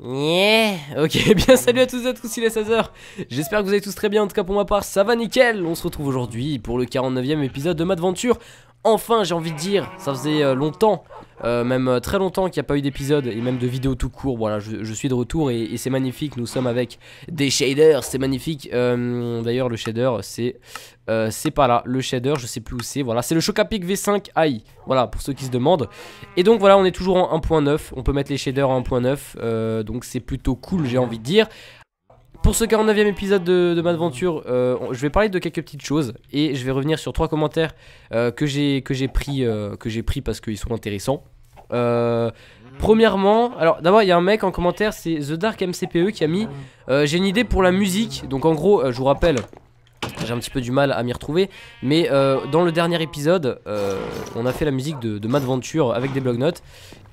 Yeah. Ok, bien salut à tous et à tous, il est 16h J'espère que vous allez tous très bien, en tout cas pour ma part, ça va nickel On se retrouve aujourd'hui pour le 49 e épisode de Madventure Enfin, j'ai envie de dire, ça faisait euh, longtemps euh, même euh, très longtemps qu'il n'y a pas eu d'épisode et même de vidéo tout court. Voilà, je, suis de retour et, c'est magnifique. Nous sommes avec des shaders, c'est magnifique. Euh, d'ailleurs, le shader, c'est c'est pas là. Le shader, je sais plus où c'est. Voilà, c'est le Chocapic V5 AI. Voilà, pour ceux qui se demandent. Et donc voilà, on est toujours en 1.9. On peut mettre les shaders en 1.9. donc c'est plutôt cool, j'ai envie de dire. Pour ce 49e épisode de, de euh, je vais parler de quelques petites choses et je vais revenir sur trois commentaires euh, j'ai que j'ai pris, euh, que j'ai pris parce qu'ils sont intéressants. premièrement, alors d'abord il y a un mec en commentaire, c'est The Dark MCPE qui a mis J'ai une idée pour la musique. Donc en gros, je vous rappelle, j'ai un petit peu du mal à m'y retrouver. Mais euh, dans le dernier épisode, euh, on a fait la musique de, Madventure avec des blog notes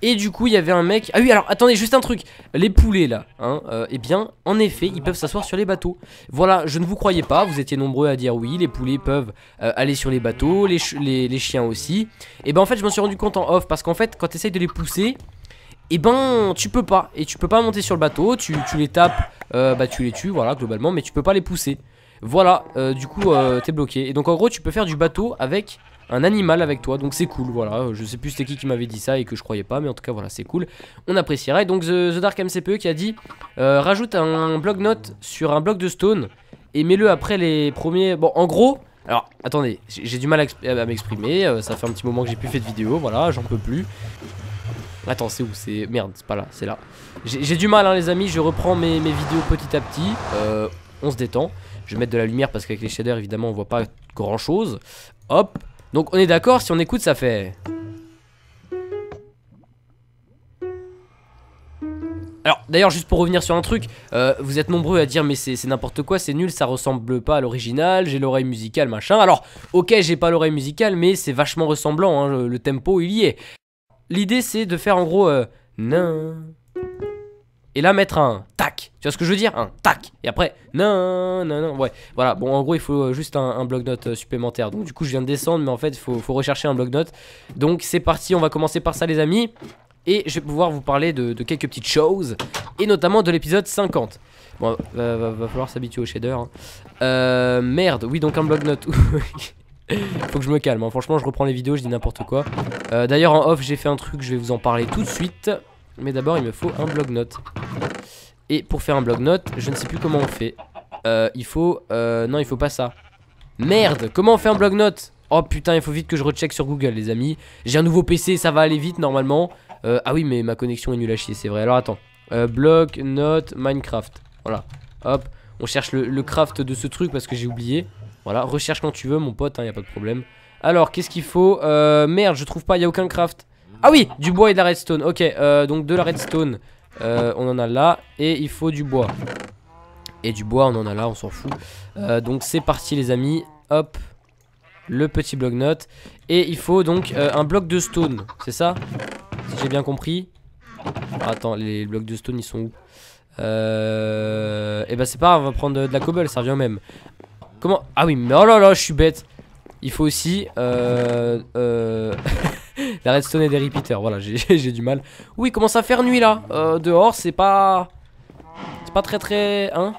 Et du coup, il y avait un mec. Ah oui, alors attendez, juste un truc. Les poulets là, hein, euh, eh bien, en effet, ils peuvent s'asseoir sur les bateaux. Voilà, je ne vous croyais pas. Vous étiez nombreux à dire oui, les poulets peuvent aller sur les bateaux, les, chiens aussi. Et eh ben en fait, je m'en suis rendu compte en off parce qu'en fait, quand tu essayes de les pousser, et eh ben tu peux pas. Et tu peux pas monter sur le bateau. Tu, tu les tapes, bah tu les tues, voilà, globalement, mais tu peux pas les pousser. Voilà, euh, du coup, euh, t'es bloqué. Et donc, en gros, tu peux faire du bateau avec un animal avec toi. Donc, c'est cool, voilà. Je sais plus c'était qui qui m'avait dit ça et que je croyais pas, mais en tout cas, voilà, c'est cool. On appréciera. Et donc, The, Dark MCPE qui a dit euh, rajoute un bloc note sur un bloc de stone et mets-le après les premiers. Bon, en gros. Alors, attendez, j'ai du mal à m'exprimer. ça fait un petit moment que j'ai plus fait de vidéo, voilà, j'en peux plus. Attends, c'est où C'est. Merde, c'est pas là, c'est là. J'ai du mal, hein, les amis, je reprends mes, vidéos petit à petit. on se détend. Je vais mettre de la lumière parce qu'avec les shaders, évidemment, on voit pas grand chose. Hop. Donc on est d'accord, si on écoute, ça fait... Alors d'ailleurs juste pour revenir sur un truc, euh, vous êtes nombreux à dire mais c'est n'importe quoi, c'est nul, ça ressemble pas à l'original, j'ai l'oreille musicale machin. Alors ok j'ai pas l'oreille musicale mais c'est vachement ressemblant, hein, le, tempo il y est. L'idée c'est de faire en gros... Euh, non et là mettre un tac. Tu vois ce que je veux dire Un tac. Et après, non, non, non. Ouais, voilà. Bon, en gros, il faut euh, juste un, bloc note euh, supplémentaire. Donc, du coup, je viens de descendre, mais en fait, il faut, faut, rechercher un bloc note Donc, c'est parti. On va commencer par ça, les amis. Et je vais pouvoir vous parler de, quelques petites choses, et notamment de l'épisode 50. Bon, va, falloir s'habituer au shader. Hein. Euh, merde, oui, donc un bloc note Faut que je me calme, hein. franchement je reprends les vidéos, je dis n'importe quoi D'ailleurs en off j'ai fait un truc, je vais vous en parler tout de suite mais d'abord, il me faut un bloc note Et pour faire un blog note je ne sais plus comment on fait. Euh, il faut... Euh, non, il faut pas ça. Merde Comment on fait un blog note Oh putain, il faut vite que je recheck sur Google, les amis. J'ai un nouveau PC, ça va aller vite, normalement. Euh, ah oui, mais ma connexion est nulle à chier, c'est vrai. Alors, attends. Euh, bloc note Minecraft. Voilà. Hop. On cherche le, craft de ce truc parce que j'ai oublié. Voilà, recherche quand tu veux, mon pote, il hein, n'y a pas de problème. Alors, qu'est-ce qu'il faut euh, Merde, je trouve pas, il a aucun craft. Ah oui, du bois et de la redstone. Ok, euh, donc de la redstone, euh, on en a là. Et il faut du bois. Et du bois, on en a là, on s'en fout. Euh, donc c'est parti les amis. Hop, le petit bloc note Et il faut donc un bloc de stone, c'est ça Si j'ai bien compris. Attends, les blocs de stone, ils sont où euh... Et eh bah ben, c'est pas on va prendre de, la cobble, ça revient même. Comment Ah oui, mais oh là là, je suis bête. Il faut aussi... Euh... euh... La redstone et des repeaters, voilà, j'ai du mal. Oui, il commence à faire nuit là. Euh, dehors, c'est pas. C'est pas très très. Hein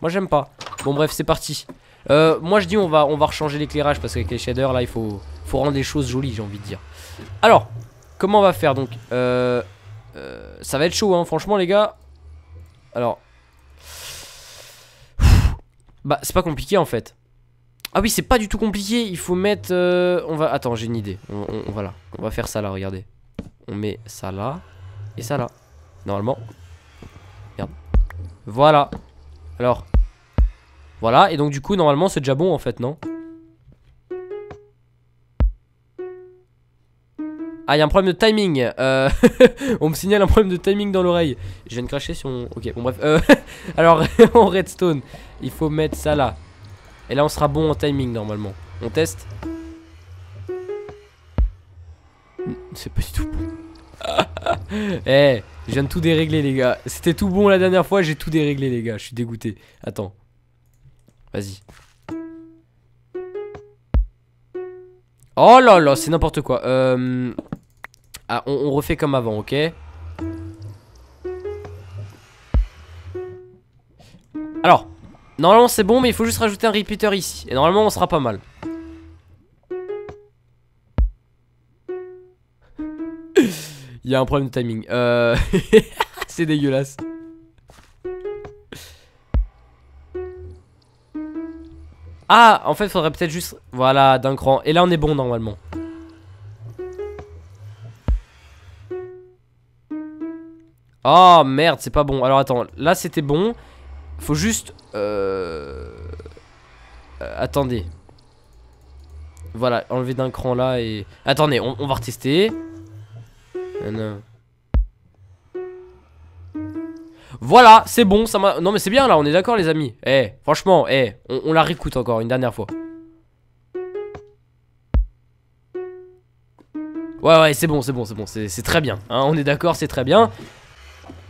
Moi, j'aime pas. Bon, bref, c'est parti. Euh, moi, je dis, on va, on va rechanger l'éclairage parce qu'avec les shaders là, il faut, faut rendre les choses jolies, j'ai envie de dire. Alors, comment on va faire donc euh, Ça va être chaud, hein, franchement, les gars. Alors. Bah, c'est pas compliqué en fait. Ah oui, c'est pas du tout compliqué. Il faut mettre... Euh, on va... Attends, j'ai une idée. On, voilà. On va faire ça là, regardez. On met ça là. Et ça là. Normalement. Voilà. Alors. Voilà. Et donc du coup, normalement, c'est déjà bon en fait, non Ah, il y a un problème de timing. Euh, on me signale un problème de timing dans l'oreille. Je viens de cracher sur on Ok, bon bref. Euh, alors, en redstone, il faut mettre ça là. Et là, on sera bon en timing normalement. On teste C'est pas du tout bon. Eh, je viens de tout dérégler, les gars. C'était tout bon la dernière fois, j'ai tout déréglé, les gars. Je suis dégoûté. Attends. Vas-y. Oh là là, c'est n'importe quoi. Euh... Ah, on refait comme avant, ok Alors, Normalement c'est bon mais il faut juste rajouter un repeater ici Et normalement on sera pas mal Il y a un problème de timing euh, C'est dégueulasse Ah en fait faudrait peut-être juste Voilà d'un cran Et là on est bon normalement Oh merde c'est pas bon Alors attends là c'était bon faut juste... Euh, euh, attendez. Voilà, enlever d'un cran là et... Attendez, on, va retester. Voilà, c'est bon, ça m'a... Non mais c'est bien là, on est d'accord les amis. Eh, franchement, eh, on, la réécoute encore une dernière fois. Ouais, ouais, c'est bon, c'est bon, c'est bon, c'est très bien. Hein, on est d'accord, c'est très bien.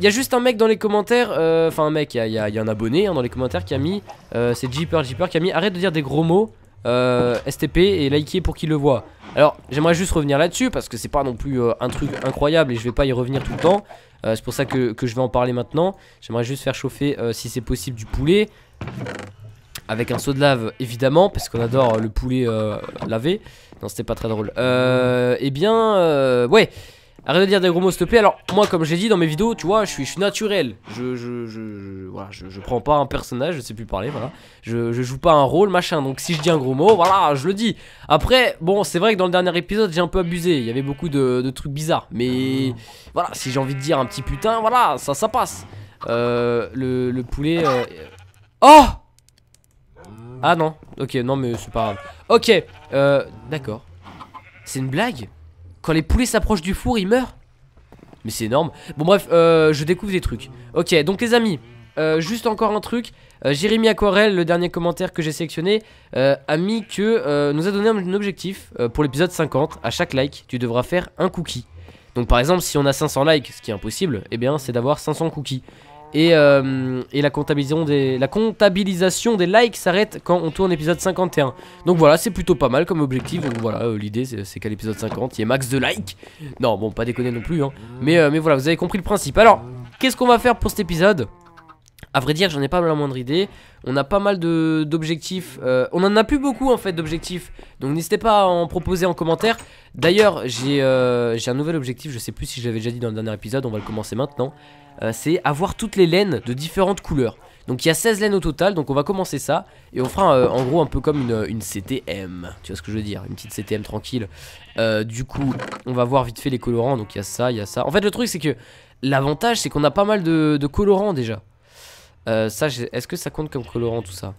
Il y a juste un mec dans les commentaires, euh, enfin un mec, il y, a un abonné hein, dans les commentaires qui a mis, euh, c'est Jeeper Jeeper qui a mis, arrête de dire des gros mots, euh, STP et likez pour qu'il le voit. Alors j'aimerais juste revenir là-dessus parce que c'est pas non plus un truc incroyable et je vais pas y revenir tout le temps. c'est pour ça que, que, je vais en parler maintenant. J'aimerais juste faire chauffer si c'est possible du poulet. Avec un seau de lave évidemment parce qu'on adore le poulet lavé. Non c'était pas très drôle. Eh bien ouais Arrête de dire des gros mots, s'il te plaît. Alors, moi, comme j'ai dit dans mes vidéos, tu vois, je suis, naturel. Je, je, je, voilà, je, prends pas un personnage, je sais plus parler, voilà. Je, joue pas un rôle, machin. Donc, si je dis un gros mot, voilà, je le dis. Après, bon, c'est vrai que dans le dernier épisode, j'ai un peu abusé. Il y avait beaucoup de, trucs bizarres. Mais voilà, si j'ai envie de dire un petit putain, voilà, ça, ça passe. Euh, le, poulet. Euh, oh Ah non, ok, non, mais c'est pas grave. Ok, euh, d'accord. C'est une blague quand les poulets s'approchent du four, ils meurent Mais c'est énorme. Bon bref, euh, je découvre des trucs. Ok, donc les amis, euh, juste encore un truc. Euh, Jérémy Aquarelle, le dernier commentaire que j'ai sélectionné, a mis que nous a donné un objectif pour l'épisode 50. À chaque like, tu devras faire un cookie. Donc par exemple, si on a 500 likes, ce qui est impossible, eh bien c'est d'avoir 500 cookies. Et, euh, la, comptabilisation des, likes s'arrête quand on tourne épisode 51. Donc voilà, c'est plutôt pas mal comme objectif. Donc voilà, euh, l'idée c'est qu'à l'épisode 50, il y ait max de likes. Non, bon, pas déconner non plus. Hein. Euh, mais, voilà, vous avez compris le principe. Alors, qu'est-ce qu'on va faire pour cet épisode A vrai dire, j'en ai pas la moindre idée. On a pas mal d'objectifs. on en a plus beaucoup en fait d'objectifs. Donc n'hésitez pas à en proposer en commentaire. D'ailleurs, euh, j'ai un nouvel objectif, je sais plus si je l'avais déjà dit dans le dernier épisode, on va le commencer maintenant. Euh, c'est avoir toutes les laines de différentes couleurs. Donc il y a 16 laines au total, donc on va commencer ça. Et on fera euh, en gros un peu comme une, CTM, tu vois ce que je veux dire, une petite CTM tranquille. du coup, on va voir vite fait les colorants, donc il y a ça, il y a ça. En fait le truc c'est que l'avantage c'est qu'on a pas mal de, de colorants déjà. ça, est-ce que ça compte comme colorant tout ça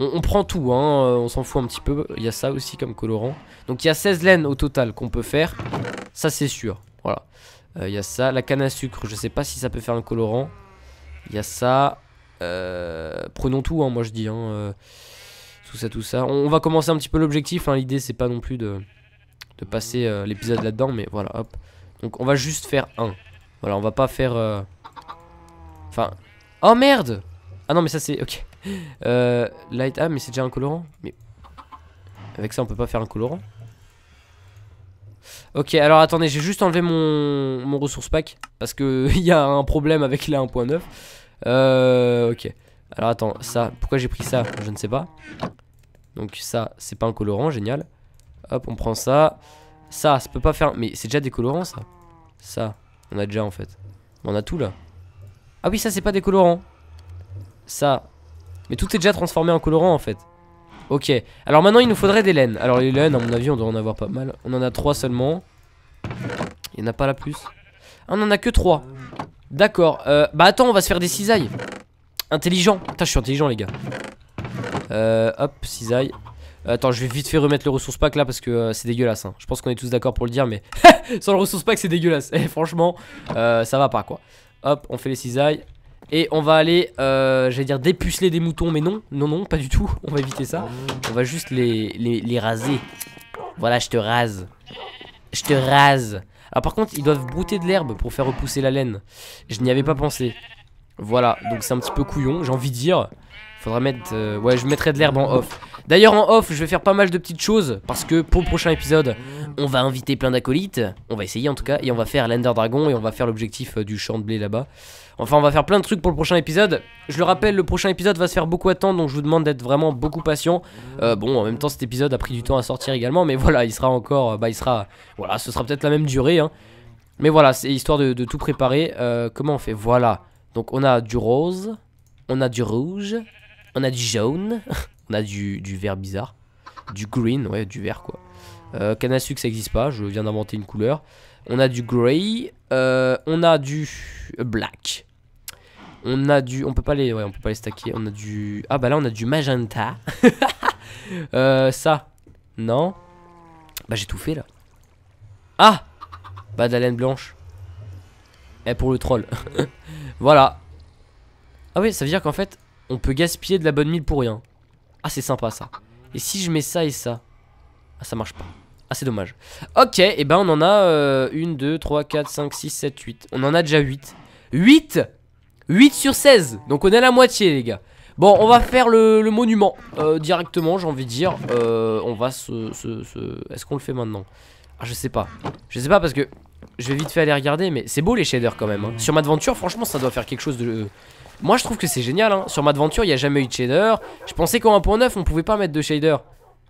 on, prend tout, hein, euh, on s'en fout un petit peu. Il y a ça aussi comme colorant. Donc il y a 16 laines au total qu'on peut faire. Ça c'est sûr, voilà. Euh, il y a ça, la canne à sucre, je sais pas si ça peut faire un colorant. Il y a ça. Euh, prenons tout, hein, moi je dis. Hein, tout ça, tout ça. On, va commencer un petit peu l'objectif. Hein. L'idée c'est pas non plus de, de passer l'épisode là-dedans, mais voilà, hop. Donc on va juste faire un. Voilà, on va pas faire... Enfin... Oh merde ah non, mais ça c'est... Ok. Euh, light... Ah, mais c'est déjà un colorant mais... Avec ça, on peut pas faire un colorant. Ok, alors attendez, j'ai juste enlevé mon, mon ressource pack. Parce Il y a un problème avec la 1.9. Euh, ok. Alors attends, ça, pourquoi j'ai pris ça Je ne sais pas. Donc ça, c'est pas un colorant, génial. Hop, on prend ça. Ça, ça peut pas faire... Mais c'est déjà des colorants, ça Ça, on a déjà en fait. On a tout là. Ah oui, ça, c'est pas des colorants ça. Mais tout est déjà transformé en colorant en fait. Ok. Alors maintenant, il nous faudrait des laines. Alors les laines, à mon avis, on doit en avoir pas mal. On en a 3 seulement. Il n'y en a pas la plus. Ah, on en a que 3. D'accord. Euh, bah attends, on va se faire des cisailles. Intelligent. Putain, je suis intelligent, les gars. Euh, hop, cisaille. Euh, attends, je vais vite fait remettre le ressource pack là parce que c'est dégueulasse. Hein. Je pense qu'on est tous d'accord pour le dire, mais sans le ressource pack, c'est dégueulasse. Et eh, franchement, ça va pas quoi. Hop, on fait les cisailles. Et on va aller, euh, j'allais dire dépuceler des moutons, mais non, non, non, pas du tout. On va éviter ça. On va juste les, raser. Voilà, je te rase. Je te rase. Alors par contre, ils doivent brouter de l'herbe pour faire repousser la laine. Je n'y avais pas pensé. Voilà, donc c'est un petit peu couillon, j'ai envie de dire. Faudra mettre... Euh, ouais, je mettrai de l'herbe en off. D'ailleurs, en off, je vais faire pas mal de petites choses. Parce que pour le prochain épisode, on va inviter plein d'acolytes. On va essayer en tout cas. Et on va faire l'Ender Dragon. Et on va faire l'objectif euh, du champ de blé là-bas. Enfin, on va faire plein de trucs pour le prochain épisode. Je le rappelle, le prochain épisode va se faire beaucoup attendre, donc je vous demande d'être vraiment beaucoup patient. Euh, bon, en même temps, cet épisode a pris du temps à sortir également, mais voilà, il sera encore, euh, bah, il sera, voilà, ce sera peut-être la même durée. Hein. Mais voilà, c'est histoire de, tout préparer. Euh, comment on fait Voilà. Donc on a du rose, on a du rouge, on a du jaune, on a du, vert bizarre, du green, ouais, du vert quoi. Euh, ça n'existe pas, je viens d'inventer une couleur. On a du gray on a du black. On a du... On peut pas les... Ouais, on peut pas les stacker. On a du... Ah bah là, on a du magenta. euh, ça. Non. Bah j'ai tout fait là. Ah Bah de blanche. Eh pour le troll. voilà. Ah oui, ça veut dire qu'en fait, on peut gaspiller de la bonne mille pour rien. Ah c'est sympa ça. Et si je mets ça et ça Ah ça marche pas. Ah c'est dommage. Ok, et eh ben on en a 1, 2, 3, 4, 5, 6, 7, 8. On en a déjà 8. 8 8 sur 16. Donc on est à la moitié, les gars. Bon, on va faire le, monument euh, directement, j'ai envie de dire. Euh, on va se... Est-ce qu'on le fait maintenant ah, Je sais pas. Je sais pas parce que je vais vite fait aller regarder, mais c'est beau les shaders quand même. Hein. Sur Madventure, franchement, ça doit faire quelque chose de... Euh, moi, je trouve que c'est génial. Hein. Sur Madventure, il n'y a jamais eu de shader. Je pensais qu'en 1.9, on pouvait pas mettre de shader.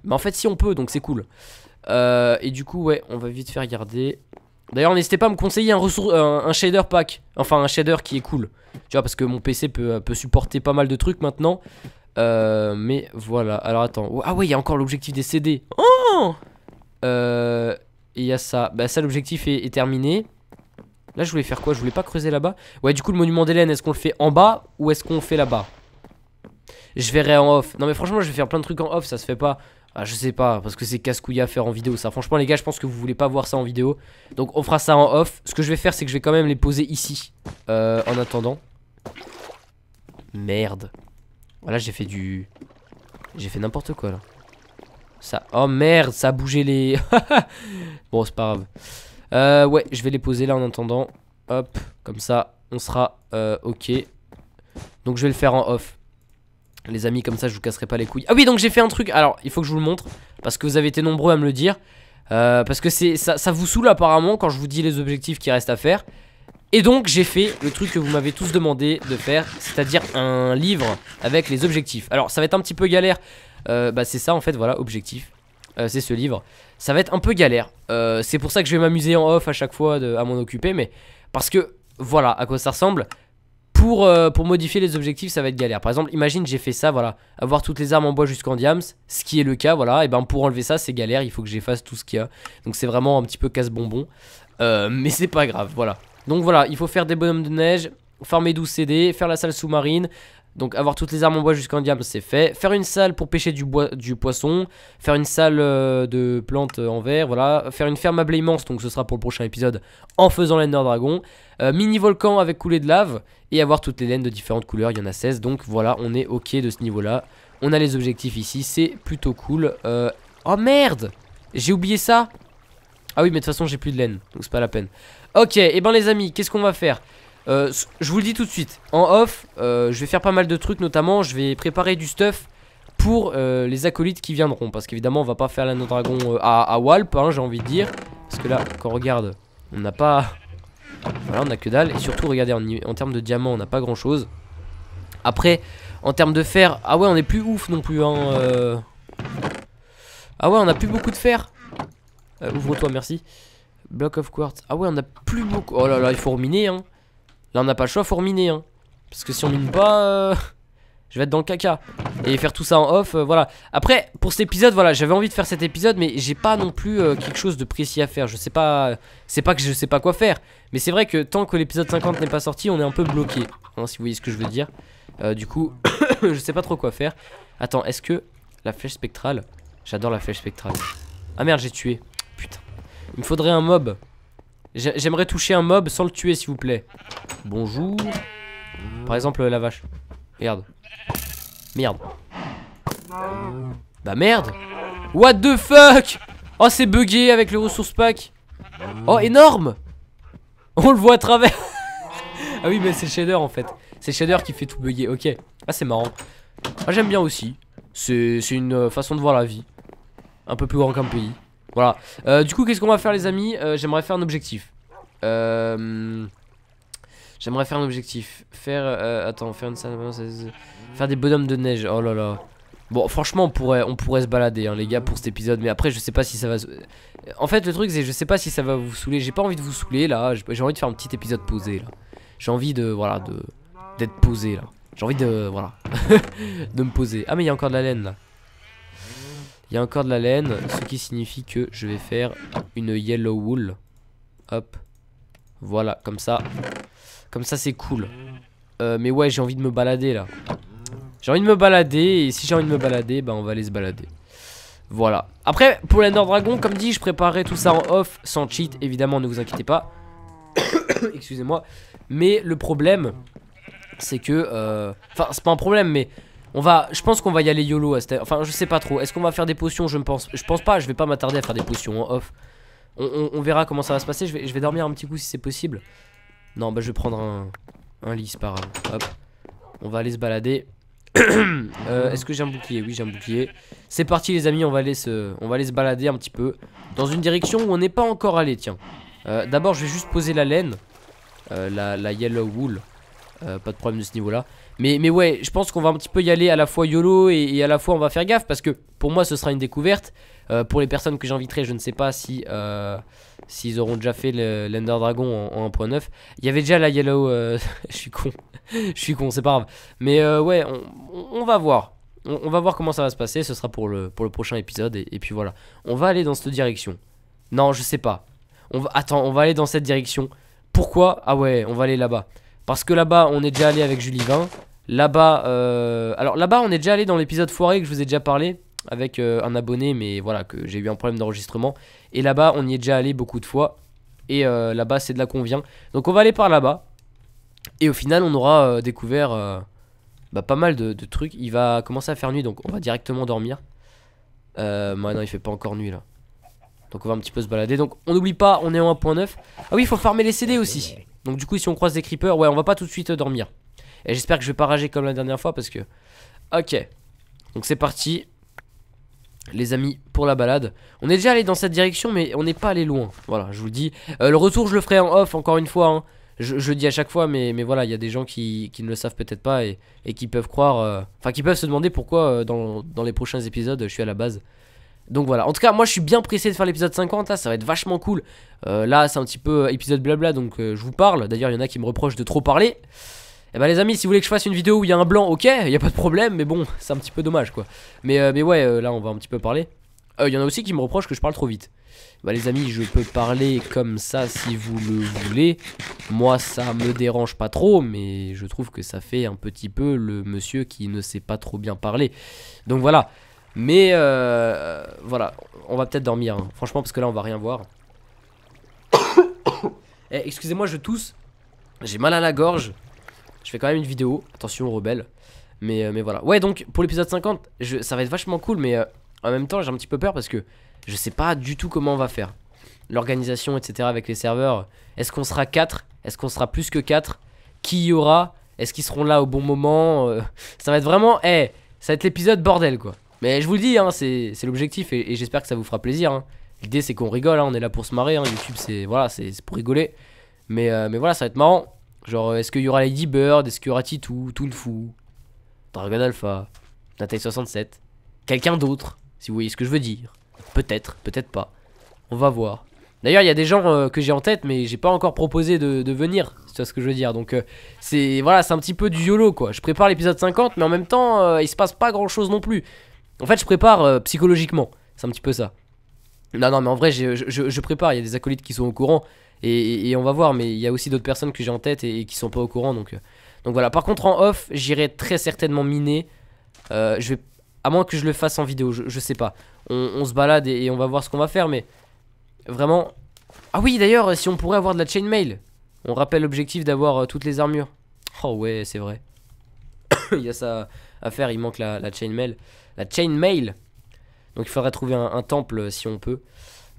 Mais en fait, si on peut, donc c'est cool. et du coup, ouais, on va vite faire regarder. D'ailleurs, n'hésitez pas à me conseiller un, shader pack. Enfin, un shader qui est cool. Tu vois, parce que mon PC peut, euh, peut supporter pas mal de trucs maintenant. Euh, mais voilà. Alors, attends. Ah ouais, il y a encore l'objectif des CD. Oh euh, il y a ça. Bah, ça, l'objectif est, est, terminé. Là, je voulais faire quoi Je voulais pas creuser là-bas Ouais, du coup, le monument d'Hélène, est-ce qu'on le fait en bas ou est-ce qu'on le fait là-bas Je verrai en off. Non, mais franchement, je vais faire plein de trucs en off, ça se fait pas. Ah, je sais pas, parce que c'est casse-couille à faire en vidéo ça. Franchement, les gars, je pense que vous voulez pas voir ça en vidéo. Donc, on fera ça en off. Ce que je vais faire, c'est que je vais quand même les poser ici. Euh, en attendant. Merde. Voilà, ah, j'ai fait du... J'ai fait n'importe quoi, là. Ça... Oh, merde, ça a bougé les... bon, c'est pas grave. Euh, ouais, je vais les poser là en attendant. Hop, comme ça, on sera euh, ok. Donc, je vais le faire en off. Les amis, comme ça, je vous casserai pas les couilles. Ah oui, donc j'ai fait un truc. Alors, il faut que je vous le montre. Parce que vous avez été nombreux à me le dire. Euh, parce que ça, ça vous saoule apparemment quand je vous dis les objectifs qui restent à faire. Et donc j'ai fait le truc que vous m'avez tous demandé de faire, c'est-à-dire un livre avec les objectifs. Alors ça va être un petit peu galère, euh, bah c'est ça en fait, voilà, objectif, euh, c'est ce livre. Ça va être un peu galère, c'est pour ça que je vais m'amuser en off à chaque fois à m'en occuper, mais parce que voilà à quoi ça ressemble. Euh, pour, modifier les objectifs, ça va être galère. Par exemple, imagine j'ai fait ça, voilà, avoir toutes les armes en bois jusqu'en diams, ce qui est le cas, voilà, et ben pour enlever ça, c'est galère, il faut que j'efface tout ce qu'il y a. Donc c'est vraiment un petit peu casse-bonbon, euh, mais c'est pas grave, voilà. Donc voilà, il faut faire des bonhommes de neige, farmer 12 CD, faire la salle sous-marine, donc avoir toutes les armes en bois jusqu'en diable c'est fait. Faire une salle pour pêcher du, bois, du poisson. Faire une salle euh, de plantes euh, en verre. Voilà. Faire une ferme à blé immense. Donc ce sera pour le prochain épisode en faisant l'Ender Dragon. Euh, mini volcan avec coulée de lave. Et avoir toutes les laines de différentes couleurs. Il y en a 16. Donc voilà on est ok de ce niveau là. On a les objectifs ici. C'est plutôt cool. Oh merde J'ai oublié ça. Ah oui mais de toute façon j'ai plus de laine. Donc c'est pas la peine. Ok et eh ben les amis qu'est-ce qu'on va faire euh, je vous le dis tout de suite, en off, euh, je vais faire pas mal de trucs, notamment je vais préparer du stuff pour euh, les acolytes qui viendront. Parce qu'évidemment, on va pas faire l'anneau dragon à, Walp, hein, j'ai envie de dire. Parce que là, quand on regarde, on n'a pas... Voilà, on a que dalle. Et surtout, regardez, en, termes de diamants, on n'a pas grand-chose. Après, en termes de fer, ah ouais, on est plus ouf non plus. Hein, Ah ouais, on a plus beaucoup de fer. Ouvre-toi, merci. Block of quartz. Ah ouais, on a plus beaucoup... Oh là là, il faut reminer, hein. Là, on n'a pas le choix, faut reminer. Hein. Parce que si on mine pas, euh, je vais être dans le caca. Et faire tout ça en off, euh, voilà. Après, pour cet épisode, voilà, j'avais envie de faire cet épisode, mais j'ai pas non plus euh, quelque chose de précis à faire. Je sais pas, c'est pas que je sais pas quoi faire. Mais c'est vrai que tant que l'épisode 50 n'est pas sorti, on est un peu bloqué. si vous voyez ce que je veux dire. du coup, je sais pas trop quoi faire. Attends, est-ce que la flèche spectrale J'adore la flèche spectrale. Ah merde, j'ai tué. Putain. Il me faudrait un mob. J'aimerais toucher un mob sans le tuer, s'il vous plaît. Bonjour. Par exemple, la vache. Regarde. Merde. Bah merde What the fuck Oh, c'est buggé avec le ressource pack. Oh, énorme On le voit à travers. ah oui, mais c'est shader, en fait. C'est shader qui fait tout buggé, ok. Ah, c'est marrant. Ah, j'aime bien aussi. C'est une euh, façon de voir la vie. Un peu plus grand qu'un pays. Voilà. Euh, du coup, qu'est-ce qu'on va faire, les amis euh, J'aimerais faire un objectif. Euh, j'aimerais faire un objectif. Faire. attends, faire une Faire des bonhommes de neige. Oh là là. Bon, franchement, on pourrait, on pourrait se balader, hein, les gars, pour cet épisode. Mais après, je sais pas si ça va. En fait, le truc, c'est je sais pas si ça va vous saouler. J'ai pas envie de vous saouler là. J'ai envie de faire un petit épisode posé là. J'ai envie de. Voilà, de. D'être posé là. J'ai envie de. Voilà. de me poser. Ah, mais il y a encore de la laine là. Il y a encore de la laine, ce qui signifie que je vais faire une yellow wool. Hop. Voilà, comme ça. Comme ça, c'est cool. Euh, mais ouais, j'ai envie de me balader, là. J'ai envie de me balader, et si j'ai envie de me balader, bah on va aller se balader. Voilà. Après, pour l'Ender Dragon, comme dit, je préparais tout ça en off, sans cheat, évidemment, ne vous inquiétez pas. Excusez-moi. Mais le problème, c'est que... Euh, enfin, c'est pas un problème, mais on va, je pense qu'on va y aller YOLO à cette... Enfin je sais pas trop, est-ce qu'on va faire des potions je pense Je pense pas, je vais pas m'attarder à faire des potions en hein, off on, verra comment ça va se passer, je vais, dormir un petit coup si c'est possible Non bah je vais prendre un, un lit c'est pas grave Hop. On va aller se balader euh, Est-ce que j'ai un bouclier Oui j'ai un bouclier C'est parti les amis on va, aller se, on va aller se balader un petit peu Dans une direction où on n'est pas encore allé tiens euh, D'abord je vais juste poser la laine euh, la, yellow wool pas de problème de ce niveau là mais, mais ouais, je pense qu'on va un petit peu y aller à la fois YOLO et, à la fois on va faire gaffe parce que pour moi ce sera une découverte. Euh, pour les personnes que j'inviterai, je ne sais pas si euh, s'ils auront déjà fait l'Ender Dragon en, 1.9. Il y avait déjà la Yellow. Euh, je suis con, je suis con, c'est pas grave. Mais ouais, on, va voir. On, va voir comment ça va se passer. Ce sera pour le, pour le prochain épisode et, puis voilà. On va aller dans cette direction. Non, je sais pas. On va, attends, on va aller dans cette direction. Pourquoi Ah ouais, on va aller là-bas. Parce que là-bas, on est déjà allé avec Julie 20. Là-bas, euh, alors là-bas, on est déjà allé dans l'épisode foiré que je vous ai déjà parlé avec euh, un abonné, mais voilà, que j'ai eu un problème d'enregistrement. Et là-bas, on y est déjà allé beaucoup de fois. Et euh, là-bas, c'est de la convient. Donc on va aller par là-bas. Et au final, on aura découvert bah, pas mal de, trucs. Il va commencer à faire nuit, donc on va directement dormir. non il fait pas encore nuit là. Donc on va un petit peu se balader. Donc on n'oublie pas, on est en 1.9. Ah oui, il faut farmer les CD aussi. Donc du coup, si on croise des creepers, ouais, on va pas tout de suite dormir. Et j'espère que je vais pas rager comme la dernière fois parce que... Ok. Donc c'est parti. Les amis, pour la balade. On est déjà allé dans cette direction, mais on n'est pas allé loin. Voilà, je vous le dis. Euh, le retour, je le ferai en off, encore une fois. Hein. Je, le dis à chaque fois, mais, mais voilà, il y a des gens qui, ne le savent peut-être pas et, qui peuvent croire. Euh, enfin, qui peuvent se demander pourquoi euh, dans, les prochains épisodes, je suis à la base. Donc voilà, en tout cas moi je suis bien pressé de faire l'épisode 50 ça va être vachement cool. là c'est un petit peu épisode blabla donc je vous parle, d'ailleurs il y en a qui me reprochent de trop parler. Et eh bah ben, les amis, si vous voulez que je fasse une vidéo où il y a un blanc, ok, il y a pas de problème, mais bon, c'est un petit peu dommage quoi. Mais, euh, mais ouais, euh, là on va un petit peu parler. Euh, il y en a aussi qui me reprochent que je parle trop vite. Bah les amis, je peux parler comme ça si vous le voulez. Moi, ça me dérange pas trop, mais je trouve que ça fait un petit peu le monsieur qui ne sait pas trop bien parler. Donc voilà. Mais voilà, on va peut-être dormir, hein. franchement, parce que là, on va rien voir. eh, Excusez-moi, je tousse. J'ai mal à la gorge. Je fais quand même une vidéo. Attention, rebelle. Mais, euh, mais voilà. Ouais, donc pour l'épisode 50, je, ça va être vachement cool, mais euh, en même temps, j'ai un petit peu peur parce que je sais pas du tout comment on va faire. L'organisation, etc. avec les serveurs. Est-ce qu'on sera 4 Est-ce qu'on sera plus que 4 Qui y aura Est-ce qu'ils seront là au bon moment euh, Ça va être vraiment. Eh, ça va être l'épisode bordel, quoi. Mais je vous le dis, hein, c'est l'objectif et, j'espère que ça vous fera plaisir. Hein. L'idée, c'est qu'on rigole, hein. on est là pour se marrer. YouTube, c'est voilà, c'est pour rigoler. Mais, mais voilà, ça va être marrant. Genre, est-ce qu'il y aura Lady Bird Est-ce qu'il y aura Titu, Tout le fou Dragon Alpha nathalie 67 Quelqu'un d'autre Si vous voyez ce que je veux dire. Peut-être, peut-être pas. On va voir. D'ailleurs, il y a des gens euh, que j'ai en tête, mais j'ai pas encore proposé de, de venir. C'est ce que je veux dire. Donc, euh, c'est voilà, c'est un petit peu du YOLO quoi. Je prépare l'épisode 50, mais en même temps, euh, il se passe pas grand chose non plus. En fait, je prépare psychologiquement. C'est un petit peu ça. Non, non, mais en vrai, je prépare. Il y a des acolytes qui sont au courant. Et, on va voir, mais il y a aussi d'autres personnes que j'ai en tête et, qui sont pas au courant. Donc, euh. donc voilà. Par contre, en off, j'irai très certainement miner. Euh, je vais, à moins que je le fasse en vidéo, je, sais pas. On, se balade et, on va voir ce qu'on va faire, mais vraiment. Ah oui, d'ailleurs, si on pourrait avoir de la chainmail, on rappelle l'objectif d'avoir euh, toutes les armures. Oh ouais, c'est vrai. il y a ça à faire. Il manque la, chainmail. La mail. Donc il faudrait trouver un temple si on peut.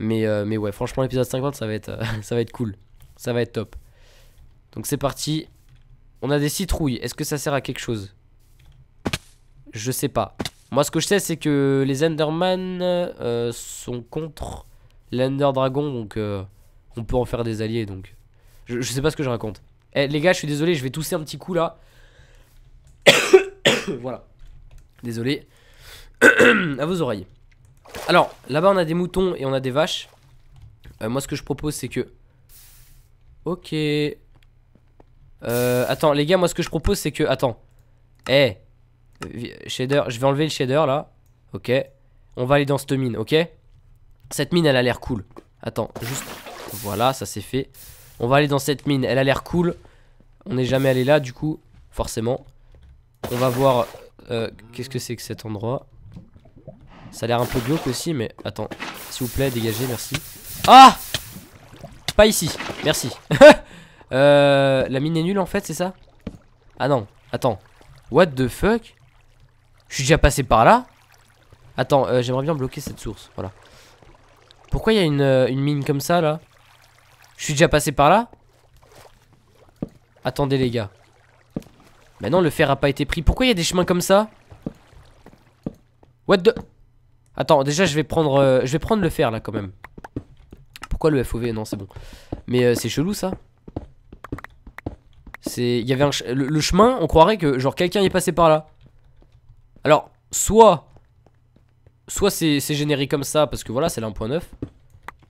Euh, mais, ouais, franchement, l'épisode 50, ça va, être, euh, ça va être cool. Ça va être top. Donc c'est parti. On a des citrouilles. Est-ce que ça sert à quelque chose Je sais pas. Moi, ce que je sais, c'est que les Enderman euh, sont contre l'Ender Dragon. Donc on peut en faire des alliés. Donc je, je sais pas ce que je raconte. Eh, les gars, je suis désolé, je vais tousser un petit coup là. voilà. Désolé. à vos oreilles. Alors, là-bas, on a des moutons et on a des vaches. Euh, moi, ce que je propose, c'est que... Ok. Euh, attends, les gars, moi, ce que je propose, c'est que... Attends. Eh. Euh, shader. Je vais enlever le shader, là. Ok. On va aller dans cette mine, ok Cette mine, elle a l'air cool. Attends, juste... Voilà, ça c'est fait. On va aller dans cette mine. Elle a l'air cool. On n'est jamais allé là, du coup, forcément. On va voir... Qu'est-ce que c'est que cet endroit ça a l'air un peu glauque aussi, mais attends. S'il vous plaît, dégagez, merci. Ah Pas ici, merci. euh, la mine est nulle en fait, c'est ça Ah non, attends. What the fuck Je suis déjà passé par là Attends, euh, j'aimerais bien bloquer cette source, voilà. Pourquoi il y a une, euh, une mine comme ça là Je suis déjà passé par là Attendez les gars. Maintenant le fer a pas été pris. Pourquoi il y a des chemins comme ça What the... Attends, déjà je vais prendre euh, je vais prendre le fer là quand même. Pourquoi le FOV Non, c'est bon. Mais euh, c'est chelou ça. C'est il y avait le, chemin, on croirait que genre quelqu'un est passé par là. Alors, soit soit c'est généré comme ça parce que voilà, c'est un point neuf.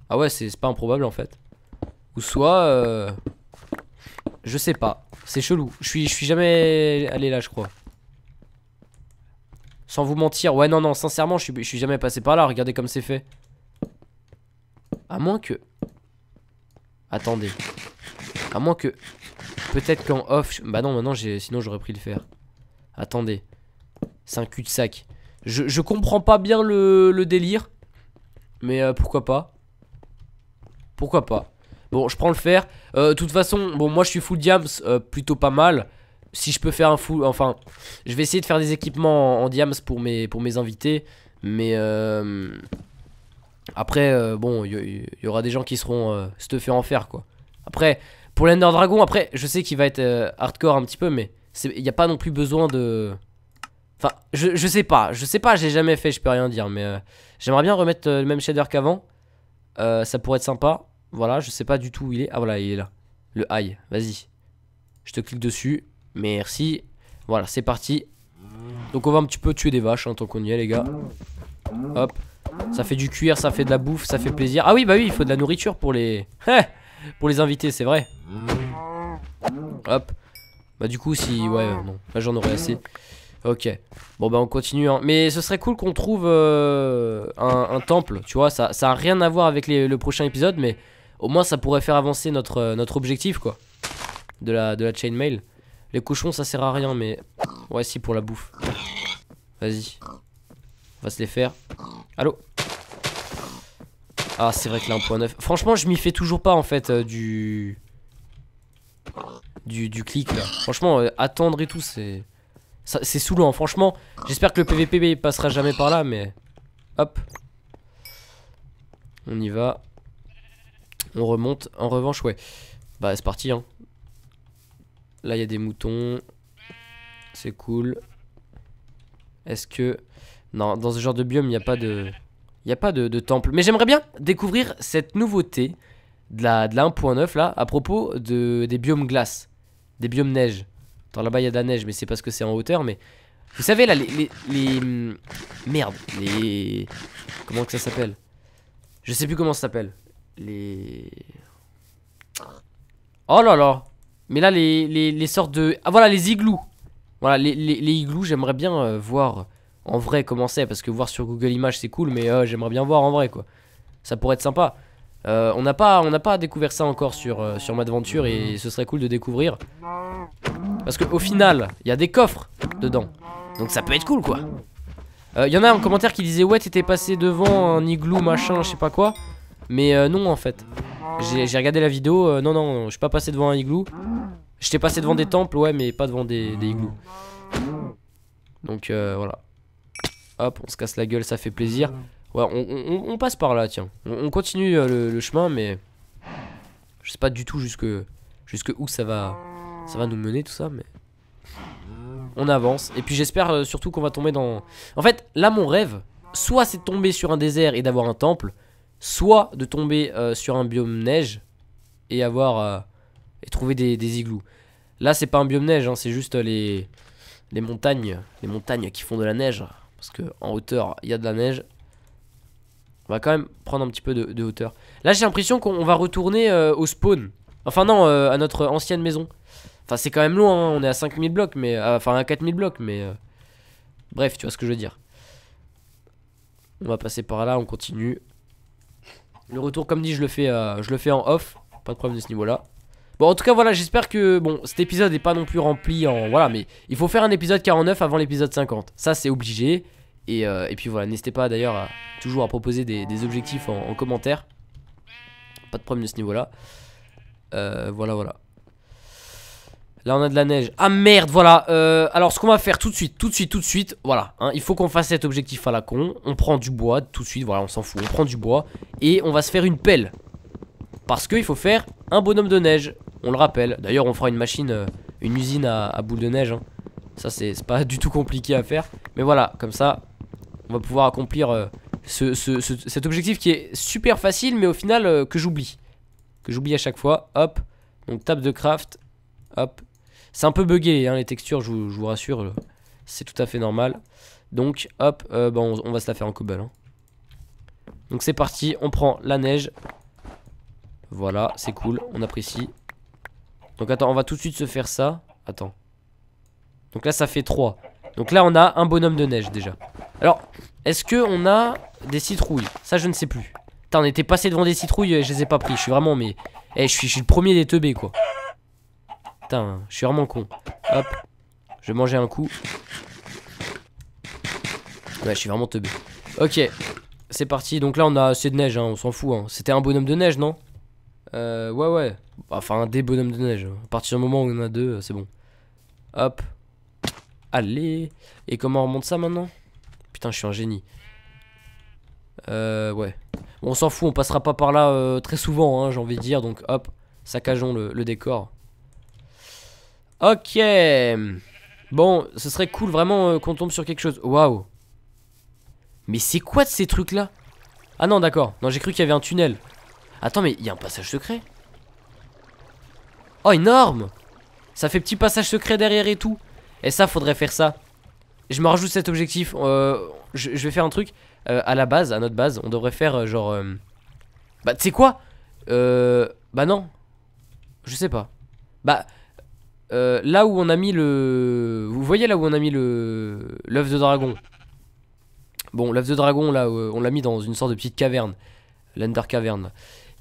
Ah ouais, c'est pas improbable en fait. Ou soit euh, je sais pas. C'est chelou. Je suis je suis jamais allé là, je crois. Sans vous mentir. Ouais, non, non, sincèrement, je suis, jamais passé par là. Regardez comme c'est fait. À moins que... Attendez. À moins que... Peut-être qu'en off... Bah non, maintenant, sinon j'aurais pris le fer. Attendez. C'est un cul-de-sac. Je, comprends pas bien le, délire. Mais euh, pourquoi pas Pourquoi pas Bon, je prends le fer. Euh, de toute façon, bon, moi je suis full diams, euh, plutôt pas mal si je peux faire un full, enfin, je vais essayer de faire des équipements en, diams pour mes, pour mes invités, mais euh, après, euh, bon, il y, aura des gens qui seront c'est euh, stuffés en fer, quoi. Après, pour l'Ender Dragon, après, je sais qu'il va être hardcore un petit peu, mais il n'y a pas non plus besoin de... Enfin, je, je sais pas, je sais pas, j'ai jamais fait, je peux rien dire, mais j'aimerais bien remettre le même shader qu'avant. ça pourrait être sympa. Voilà, je sais pas du tout où il est. Ah voilà, il est là. Le high, vas-y. Je te clique dessus. Merci. Voilà, c'est parti. Donc on va un petit peu tuer des vaches En hein, tant qu'on y est les gars. Hop. Ça fait du cuir, ça fait de la bouffe, ça fait plaisir. Ah oui, bah oui, il faut de la nourriture pour les... pour les invités, c'est vrai. Hop. Bah du coup, si... Ouais, euh, non. Là, j'en aurais assez. Ok. Bon, bah on continue. Hein. Mais ce serait cool qu'on trouve euh, un, temple, tu vois. Ça, ça a rien à voir avec le prochain épisode, mais au moins ça pourrait faire avancer notre, euh, notre objectif, quoi. De la, de la chainmail. Les cochons, ça sert à rien, mais... Ouais, si, pour la bouffe. Vas-y. On va se les faire. Allô Ah, c'est vrai que là, 1.9. Franchement, je m'y fais toujours pas, en fait, euh, du... du... clic, là. Franchement, euh, attendre et tout, c'est... C'est saoulant, franchement. J'espère que le PVP passera jamais par là, mais... Hop. On y va. On remonte. En revanche, ouais. Bah, c'est parti, hein. Là, il y a des moutons. C'est cool. Est-ce que... Non, dans ce genre de biome, il n'y a pas de... Il a pas de, temple. Mais j'aimerais bien découvrir cette nouveauté de la, de 1.9, là, à propos de, des biomes glace. Des biomes neige. Attends, là-bas, il y a de la neige, mais c'est parce que c'est en hauteur, mais... Vous savez, là, les... les, hmm, Merde, les... Comment que ça s'appelle Je sais plus comment ça s'appelle. Les... Oh là là mais là, les, les, sortes de... Ah voilà, les igloos. Voilà, les, les, igloos, j'aimerais bien euh, voir en vrai comment c'est. Parce que voir sur Google Images, c'est cool, mais euh, j'aimerais bien voir en vrai, quoi. Ça pourrait être sympa. Euh, on n'a pas, on pas découvert ça encore sur, sur Madventure et ce serait cool de découvrir. Parce qu'au final, il y a des coffres dedans. Donc ça peut être cool, quoi. Il y en a un commentaire qui disait, ouais, t'étais passé devant un igloo, machin, je sais pas quoi. Mais euh, non en fait. J'ai regardé la vidéo, euh, non non, je suis pas passé devant un igloo. J'étais passé devant des temples, ouais, mais pas devant des, igloos. Donc euh, voilà. Hop, on se casse la gueule, ça fait plaisir. on, passe par là, tiens. On, continue le, chemin, mais je sais pas du tout jusque jusque où ça va ça va nous mener tout ça, mais on avance. Et puis j'espère surtout qu'on va tomber dans. En fait, là mon rêve, soit c'est de tomber sur un désert et d'avoir un temple, soit de tomber euh, sur un biome neige et avoir euh, et trouver des, igloos. Là, c'est pas un biome neige, hein, c'est juste les, les montagnes, les montagnes qui font de la neige, parce que en hauteur, il y a de la neige. On va quand même prendre un petit peu de, hauteur. Là, j'ai l'impression qu'on va retourner euh, au spawn. Enfin non, à notre ancienne maison. Enfin, c'est quand même loin, hein, on est à 5000 blocs, mais... enfin, à 4000 blocs, mais... bref, tu vois ce que je veux dire. On va passer par là, on continue. Le retour, comme dit, je le fais, euh, je le fais en off. Pas de problème de ce niveau-là. Bon, en tout cas, voilà, j'espère que bon, cet épisode n'est pas non plus rempli en. Voilà, mais il faut faire un épisode 49 avant l'épisode 50. Ça, c'est obligé. Euh, et, puis voilà, n'hésitez pas d'ailleurs toujours à proposer des, objectifs en, commentaire. Pas de problème de ce niveau-là. Euh, voilà, voilà. Là on a de la neige Ah merde voilà euh, Alors ce qu'on va faire tout de suite Tout de suite tout de suite Voilà hein, Il faut qu'on fasse cet objectif à la con On prend du bois tout de suite Voilà on s'en fout On prend du bois Et on va se faire une pelle Parce qu'il faut faire un bonhomme de neige On le rappelle D'ailleurs on fera une machine euh, Une usine à, à, de neige hein. Ça c'est pas du tout compliqué à faire Mais voilà comme ça On va pouvoir accomplir euh, cet objectif qui est super facile Mais au final que j'oublie Que j'oublie à chaque fois Hop donc table de craft Hop c'est un peu buggé hein, les textures, je vous, rassure. Euh, c'est tout à fait normal. Donc hop, euh, bah, on, va se la faire en cobble. Hein. Donc c'est parti, on prend la neige. Voilà, c'est cool, on apprécie. Donc attends, on va tout de suite se faire ça. Attends. Donc là ça fait 3. Donc là on a un bonhomme de neige déjà. Alors, est-ce qu'on a des citrouilles Ça je ne sais plus. T'en on était passé devant des citrouilles, euh, je les ai pas pris. Je suis vraiment mais... Eh, je, suis, je suis le premier des teubés quoi. Putain, je suis vraiment con. Hop, je vais manger un coup. Ouais, je suis vraiment teubé. Ok, c'est parti. Donc là, on a assez de neige, hein, on s'en fout. Hein. C'était un bonhomme de neige, non euh, Ouais, ouais. Enfin, un des bonhommes de neige. À partir du moment où on en a deux, euh, c'est bon. Hop. Allez. Et comment on remonte ça maintenant Putain, je suis un génie. Euh, ouais. on s'en fout, on passera pas par là euh, très souvent, hein, j'ai envie de dire. Donc hop, saccageons le décor. Ok. Bon, ce serait cool vraiment euh, qu'on tombe sur quelque chose. Waouh. Mais c'est quoi de ces trucs là Ah non, d'accord. Non, j'ai cru qu'il y avait un tunnel. Attends, mais il y a un passage secret. Oh, énorme Ça fait petit passage secret derrière et tout. Et ça, faudrait faire ça. Je me rajoute cet objectif. Euh, je, vais faire un truc. Euh, à la base, à notre base, on devrait faire genre... Bah, tu sais quoi Bah non. Je sais pas. Bah, euh, là où on a mis le... Vous voyez là où on a mis le l'œuf de dragon Bon, l'œuf de dragon, là, euh, on l'a mis dans une sorte de petite caverne. L'Ender Caverne.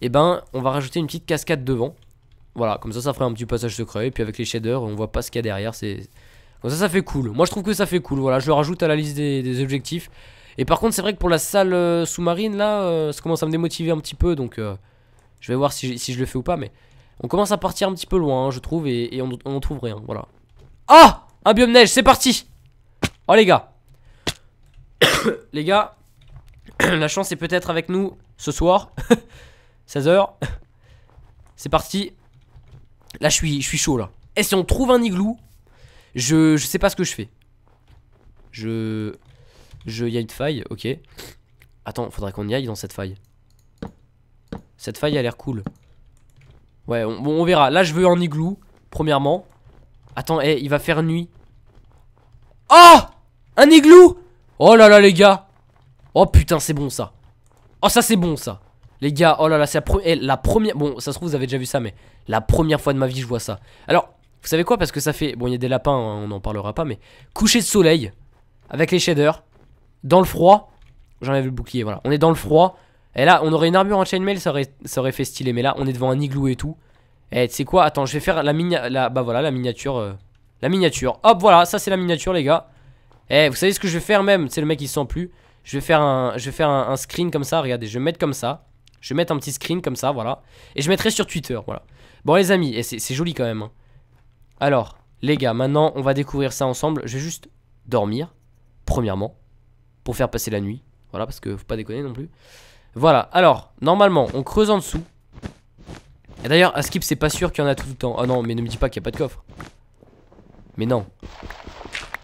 Et eh ben, on va rajouter une petite cascade devant. Voilà, comme ça, ça ferait un petit passage secret. Et puis avec les shaders, on voit pas ce qu'il y a derrière. C'est... ça, ça fait cool. Moi, je trouve que ça fait cool. Voilà, je le rajoute à la liste des, objectifs. Et par contre, c'est vrai que pour la salle euh, sous-marine, là, ça commence à me démotiver un petit peu. Donc, je vais voir si je le fais ou pas, mais... On commence à partir un petit peu loin, hein, je trouve, et, on, n'en trouve rien, voilà. Ah Un biome neige, c'est parti Oh les gars Les gars, la chance est peut-être avec nous ce soir, 16h. C'est parti. Là, je suis, je suis chaud, là. Et si on trouve un igloo, je, je sais pas ce que je fais. Je... Je... y une faille, ok. Attends, faudrait qu'on y aille dans cette faille. Cette faille a l'air cool. Ouais, on, on verra. Là, je veux un igloo, premièrement. Attends, hey, eh, il va faire nuit. Oh Un igloo Oh là là, les gars Oh putain, c'est bon, ça. Oh, ça, c'est bon, ça. Les gars, oh là là, c'est eh, la, première... Bon, ça se trouve, vous avez déjà vu ça, mais... La première fois de ma vie, je vois ça. Alors, vous savez quoi Parce que ça fait... Bon, il y a des lapins, hein, on n'en parlera pas, mais... Coucher de soleil, avec les shaders, dans le froid... J'enlève le bouclier, voilà. On est dans le froid, et eh, là, on aurait une armure en chainmail, ça aurait, ça aurait fait stylé. Mais là, on est devant un igloo et tout. Et eh, tu sais quoi Attends, je vais faire la, mini, bah voilà, la miniature. Euh, la miniature. Hop, voilà, ça c'est la miniature, les gars. Et eh, vous savez ce que je vais faire même C'est le mec, il sent plus. Je vais faire un, je vais faire un, screen comme ça, regardez. Je vais mettre comme ça. Je vais mettre un petit screen comme ça, voilà. Et je mettrai sur Twitter, voilà. Bon, les amis, et c'est joli quand même. Hein. Alors, les gars, maintenant, on va découvrir ça ensemble. Je vais juste dormir, premièrement, pour faire passer la nuit. Voilà, parce que faut pas déconner non plus. Voilà, alors, normalement, on creuse en dessous. Et d'ailleurs, à skip, c'est pas sûr qu'il y en a tout le temps. oh non, mais ne me dis pas qu'il n'y a pas de coffre. Mais non.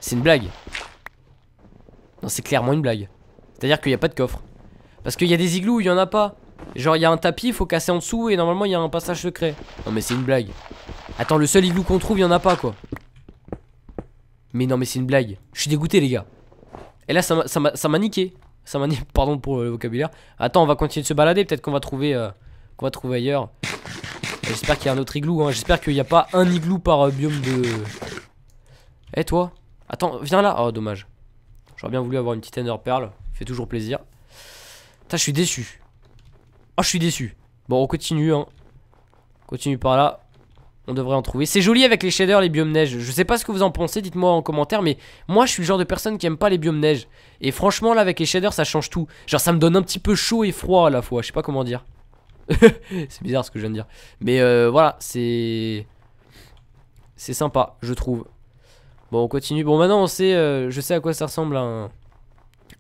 C'est une blague. Non, c'est clairement une blague. C'est-à-dire qu'il n'y a pas de coffre. Parce qu'il y a des igloos il n'y en a pas. Genre, il y a un tapis, il faut casser en dessous et normalement, il y a un passage secret. Non, mais c'est une blague. Attends, le seul igloo qu'on trouve, il n'y en a pas, quoi. Mais non, mais c'est une blague. Je suis dégoûté, les gars. Et là, ça m'a niqué. Ça m'a dit, pardon pour euh, le vocabulaire. Attends, on va continuer de se balader. Peut-être qu'on va trouver euh, qu'on va trouver ailleurs. J'espère qu'il y a un autre igloo. Hein. J'espère qu'il n'y a pas un igloo par euh, biome de. Eh toi Attends, viens là. Oh, dommage. J'aurais bien voulu avoir une petite Ender Pearl. Fait toujours plaisir. Putain, je suis déçu. Oh, je suis déçu. Bon, on continue. Hein. Continue par là on devrait en trouver. C'est joli avec les shaders, les biomes neige. Je sais pas ce que vous en pensez, dites-moi en commentaire, mais moi je suis le genre de personne qui aime pas les biomes neige. Et franchement, là avec les shaders, ça change tout. Genre, ça me donne un petit peu chaud et froid à la fois, je sais pas comment dire. c'est bizarre ce que je viens de dire. Mais euh, voilà, c'est. C'est sympa, je trouve. Bon, on continue. Bon, maintenant on sait, euh, je sais à quoi ça ressemble un,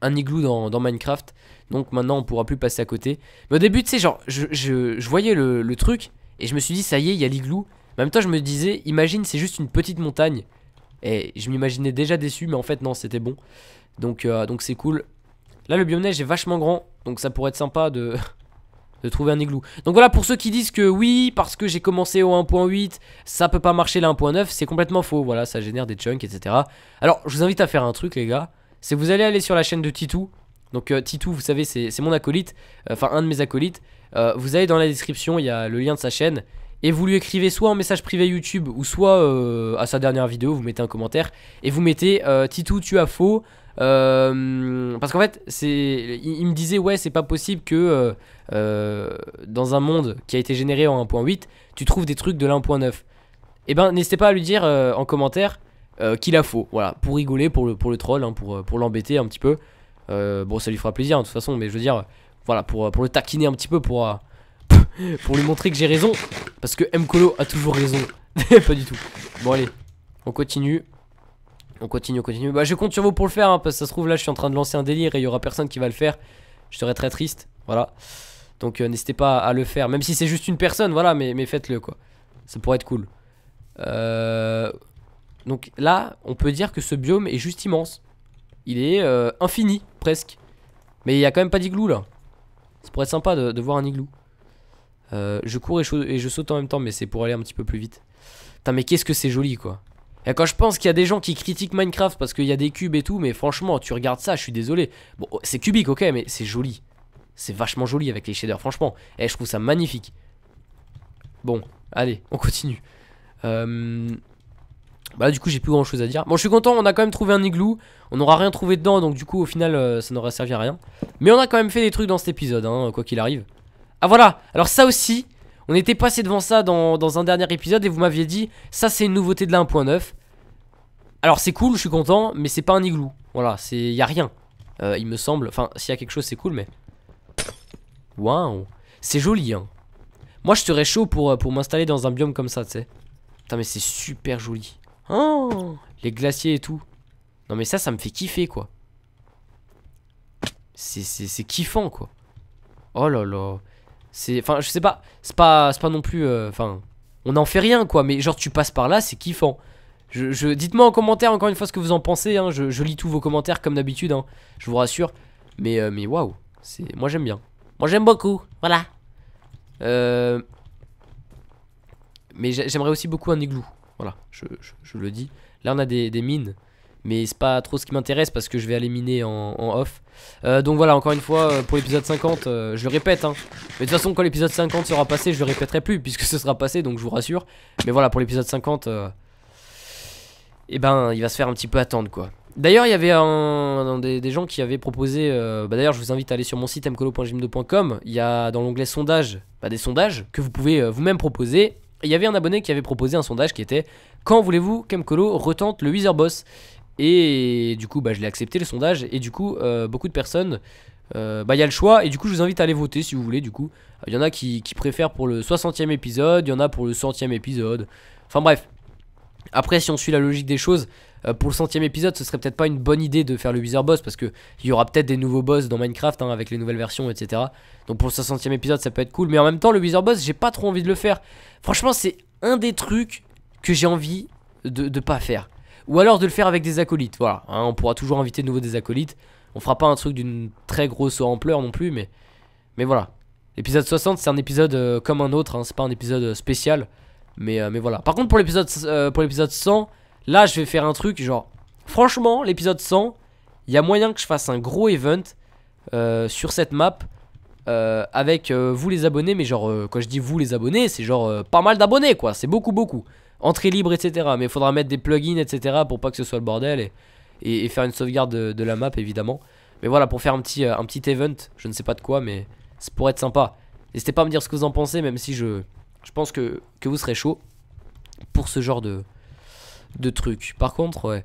igloo dans, Minecraft. Donc maintenant on pourra plus passer à côté. Mais au début, tu sais, genre, je, voyais le, le truc et je me suis dit, ça y est, il y a l'igloo en même temps, je me disais, imagine, c'est juste une petite montagne. Et je m'imaginais déjà déçu, mais en fait, non, c'était bon. Donc, euh, donc c'est cool. Là, le biome neige est vachement grand, donc ça pourrait être sympa de, de trouver un igloo. Donc voilà, pour ceux qui disent que oui, parce que j'ai commencé au 1.8, ça peut pas marcher là 1.9, c'est complètement faux. Voilà, ça génère des chunks, etc. Alors, je vous invite à faire un truc, les gars. C'est vous allez aller sur la chaîne de Titou. Donc euh, Titou, vous savez, c'est mon acolyte, euh, enfin un de mes acolytes. vous allez dans la description, il y a le lien de sa chaîne et vous lui écrivez soit en message privé YouTube ou soit euh, à sa dernière vidéo, vous mettez un commentaire et vous mettez euh, Titou, tu as faux. Euh, parce qu'en fait, c'est, il, me disait ouais, c'est pas possible que dans un monde qui a été généré en 1.8, tu trouves des trucs de l'1.9. Et eh ben, n'hésitez pas à lui dire en commentaire qu'il a faux. Voilà, pour rigoler, pour le, pour le troll, hein, pour, pour l'embêter un petit peu. bon, ça lui fera plaisir hein, de toute façon, mais je veux dire, voilà, pour, pour le taquiner un petit peu, pour Pour lui montrer que j'ai raison. Parce que Mkolo a toujours raison. pas du tout. Bon, allez. On continue. On continue, on continue. Bah, je compte sur vous pour le faire. Hein, parce que ça se trouve, là, je suis en train de lancer un délire et il y aura personne qui va le faire. Je serais très triste. Voilà. Donc, euh, n'hésitez pas à le faire. Même si c'est juste une personne, voilà. Mais, mais faites-le, quoi. Ça pourrait être cool. Euh, donc, là, on peut dire que ce biome est juste immense. Il est euh, infini, presque. Mais il y a quand même pas d'igloo, là. Ça pourrait être sympa de, de voir un igloo. Euh, je cours et je, saute en même temps, mais c'est pour aller un petit peu plus vite. Putain, mais qu'est-ce que c'est joli, quoi. Et quand je pense qu'il y a des gens qui critiquent Minecraft parce qu'il y a des cubes et tout, mais franchement, tu regardes ça, je suis désolé. Bon, oh, c'est cubique, ok, mais c'est joli. C'est vachement joli avec les shaders, franchement. Et eh, je trouve ça magnifique. Bon, allez, on continue. Euh, bah du coup j'ai plus grand chose à dire Bon je suis content on a quand même trouvé un igloo On n'aura rien trouvé dedans donc du coup au final euh, ça n'aura servi à rien Mais on a quand même fait des trucs dans cet épisode hein, quoi qu'il arrive ah voilà, alors ça aussi, on était passé devant ça dans, un dernier épisode et vous m'aviez dit, ça c'est une nouveauté de la 1.9. Alors c'est cool, je suis content, mais c'est pas un igloo. Voilà, c'est y a rien, euh, il me semble. Enfin, s'il y a quelque chose, c'est cool, mais... Waouh, c'est joli, hein. Moi, je serais chaud pour, euh, pour m'installer dans un biome comme ça, tu sais. Putain, mais c'est super joli. Oh, les glaciers et tout. Non, mais ça, ça me fait kiffer, quoi. C'est kiffant, quoi. Oh là là. C'est, enfin, je sais pas, c'est pas, pas non plus, euh, enfin, on n'en fait rien quoi, mais genre tu passes par là, c'est kiffant. Je, je dites-moi en commentaire encore une fois ce que vous en pensez. Hein. Je, lis tous vos commentaires comme d'habitude. Hein. Je vous rassure. Mais euh, mais waouh, c'est moi j'aime bien. Moi j'aime beaucoup. Voilà. Euh, mais j'aimerais aussi beaucoup un igloo. Voilà, je, le dis. Là on a des, mines, mais c'est pas trop ce qui m'intéresse parce que je vais aller miner en, en off. Euh, donc voilà, encore une fois, euh, pour l'épisode 50, euh, je le répète. Hein. Mais de toute façon, quand l'épisode 50 sera passé, je le répéterai plus, puisque ce sera passé, donc je vous rassure. Mais voilà, pour l'épisode 50, Et eh ben, il va se faire un petit peu attendre, quoi. D'ailleurs, il y avait un, des, gens qui avaient proposé. Bah, D'ailleurs, je vous invite à aller sur mon site mcologym Il y a dans l'onglet sondage bah, des sondages que vous pouvez vous-même proposer il y avait un abonné qui avait proposé un sondage qui était Quand voulez-vous qu'Emcolo retente le Wither Boss et du coup, bah, je l'ai accepté le sondage. Et du coup, euh, beaucoup de personnes, euh, bah, il y a le choix. Et du coup, je vous invite à aller voter si vous voulez. Du coup, il y en a qui, préfèrent pour le 60e épisode, il y en a pour le 100e épisode. Enfin bref. Après, si on suit la logique des choses, euh, pour le centième épisode, ce serait peut-être pas une bonne idée de faire le Wizard Boss parce que y aura peut-être des nouveaux boss dans Minecraft hein, avec les nouvelles versions, etc. Donc pour le 60e épisode, ça peut être cool. Mais en même temps, le Wizard Boss, j'ai pas trop envie de le faire. Franchement, c'est un des trucs que j'ai envie de, de pas faire. Ou alors de le faire avec des acolytes, voilà. Hein, on pourra toujours inviter de nouveau des acolytes. On fera pas un truc d'une très grosse ampleur non plus, mais, mais voilà. L'épisode 60, c'est un épisode euh, comme un autre, hein, c'est pas un épisode euh, spécial. Mais, euh, mais voilà. Par contre, pour l'épisode pour l'épisode 100, là, je vais faire un truc genre. Franchement, l'épisode 100, il y a moyen que je fasse un gros event sur cette map avec vous les abonnés. Mais genre, quand je dis vous les abonnés, c'est genre pas mal d'abonnés quoi. C'est beaucoup, beaucoup entrée libre, etc. Mais il faudra mettre des plugins, etc. pour pas que ce soit le bordel et, et, faire une sauvegarde de, la map, évidemment. Mais voilà, pour faire un petit, euh, un petit event, je ne sais pas de quoi, mais ça pourrait être sympa. N'hésitez pas à me dire ce que vous en pensez, même si je, je pense que, vous serez chaud pour ce genre de, de truc. Par contre, ouais,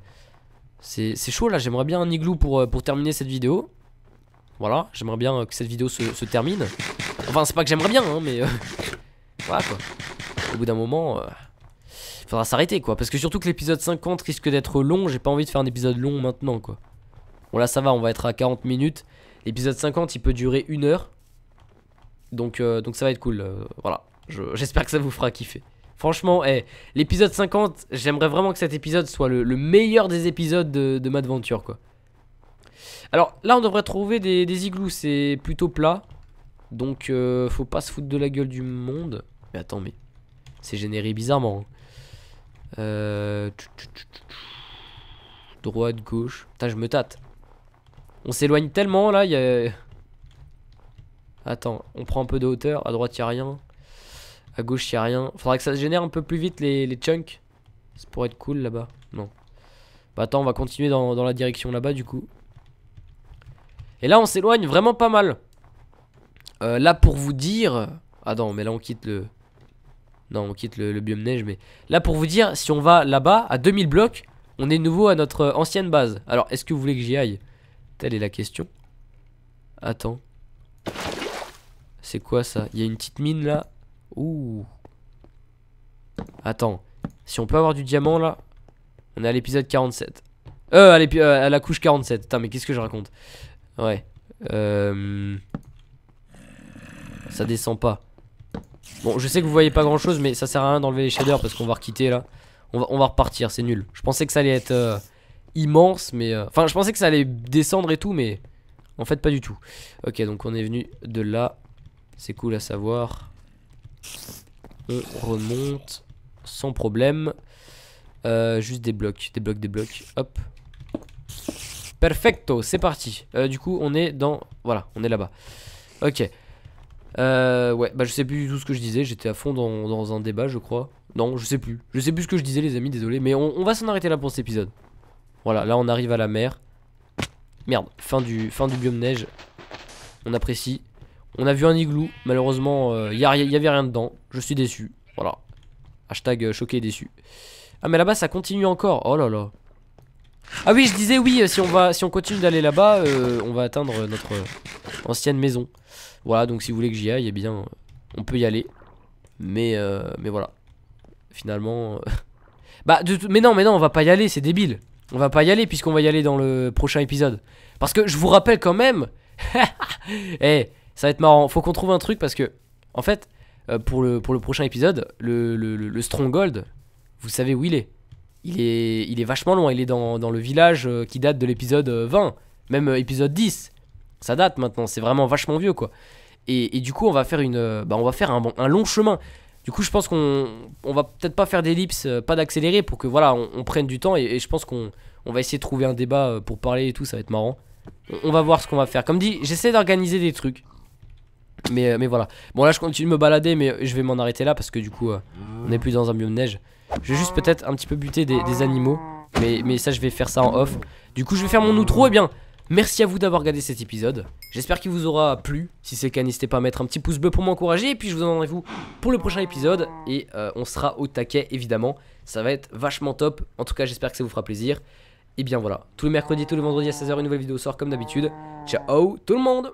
c'est chaud là, j'aimerais bien un igloo pour, euh, pour terminer cette vidéo. Voilà, j'aimerais bien euh, que cette vidéo se, termine. Enfin, c'est pas que j'aimerais bien, hein, mais... voilà quoi. Au bout d'un moment faudra s'arrêter quoi. Parce que surtout que l'épisode 50 risque d'être long, j'ai pas envie de faire un épisode long maintenant quoi. Bon là ça va, on va être à 40 minutes. L'épisode 50 il peut durer une heure. Donc, euh, donc ça va être cool. Euh, voilà, j'espère que ça vous fera kiffer. Franchement, hey, eh, l'épisode 50, j'aimerais vraiment que cet épisode soit le, meilleur des épisodes de, ma Madventure quoi. Alors là on devrait trouver des, des igloos, c'est plutôt plat. Donc euh, faut pas se foutre de la gueule du monde. Mais attends mais c'est généré bizarrement. Hein. Euh, droite, gauche. Putain, je me tâte. On s'éloigne tellement là, il y a... Attends, on prend un peu de hauteur. À droite, il a rien. À gauche, il a rien. Faudrait que ça se génère un peu plus vite les, chunks. Ça pourrait être cool là-bas. Non. Bah attends, on va continuer dans, la direction là-bas du coup. Et là, on s'éloigne vraiment pas mal. Euh, là, pour vous dire... Ah non, mais là, on quitte le... Non, on quitte le, biome neige, mais... Là, pour vous dire, si on va là-bas, à 2000 blocs, on est de nouveau à notre ancienne base. Alors, est-ce que vous voulez que j'y aille Telle est la question. Attends. C'est quoi ça Il y a une petite mine là. Ouh. Attends. Si on peut avoir du diamant là. On est à l'épisode 47. Euh, à, euh, à la couche 47. Putain, mais qu'est-ce que je raconte Ouais. Euh... Ça descend pas. Bon, je sais que vous voyez pas grand chose, mais ça sert à rien d'enlever les shaders parce qu'on va quitter là. On va, repartir, c'est nul. Je pensais que ça allait être euh, immense, mais. Euh, enfin, je pensais que ça allait descendre et tout, mais en fait, pas du tout. Ok, donc on est venu de là. C'est cool à savoir. On remonte sans problème. Euh, juste des blocs, des blocs, des blocs. Hop. Perfecto, c'est parti. du coup, on est dans... Voilà, on est là-bas. Ok. Euh, ouais, bah je sais plus tout ce que je disais, j'étais à fond dans, un débat, je crois. Non, je sais plus. Je sais plus ce que je disais, les amis, désolé, mais on, va s'en arrêter là pour cet épisode. Voilà, là on arrive à la mer. Merde, fin du, fin du biome neige. On apprécie. On a vu un igloo, malheureusement, euh, il avait rien dedans. Je suis déçu. Voilà. Hashtag euh, choqué et déçu. Ah, mais là-bas ça continue encore. Oh là là. Ah oui, je disais oui, euh, si on, va, si on continue d'aller là-bas, on va atteindre notre ancienne maison. Voilà, donc si vous voulez que j'y aille, eh bien, on peut y aller. Mais, euh, mais voilà. Finalement... Euh, bah, mais non, mais non, on va pas y aller, c'est débile. On va pas y aller puisqu'on va y aller dans le prochain épisode. Parce que je vous rappelle quand même... Eh, ça va être marrant. Faut qu'on trouve un truc parce que, en fait, euh, pour le, pour le prochain épisode, le, Stronghold, vous savez où il est. Il est, il est vachement loin. Il est dans, dans le village qui date de l'épisode 20, même épisode 10. Ça date maintenant, c'est vraiment vachement vieux quoi. Et, et, du coup, on va faire, une, euh, bah, on va faire un, long chemin. Du coup, je pense qu'on on va peut-être pas faire d'ellipses, euh, pas d'accéléré pour que voilà, on, prenne du temps et, je pense qu'on va essayer de trouver un débat euh, pour parler et tout, ça va être marrant. On, va voir ce qu'on va faire. Comme dit, j'essaie d'organiser des trucs. Mais, mais voilà. Bon, là, je continue de me balader, mais je vais m'en arrêter là parce que du coup, on n'est plus dans un biome de neige. Je vais juste peut-être un petit peu buter des, animaux. Mais, mais ça, je vais faire ça en off. Du coup, je vais faire mon outro. Et bien, Merci à vous d'avoir regardé cet épisode. J'espère qu'il vous aura plu. Si c'est le cas, n'hésitez pas à mettre un petit pouce bleu pour m'encourager. Et puis je vous en rendez-vous pour le prochain épisode. Et euh, on sera au taquet, évidemment. Ça va être vachement top. En tout cas, j'espère que ça vous fera plaisir. Et bien voilà, tous les mercredis, tous les vendredis à 16h, une nouvelle vidéo sort comme d'habitude. Ciao tout le monde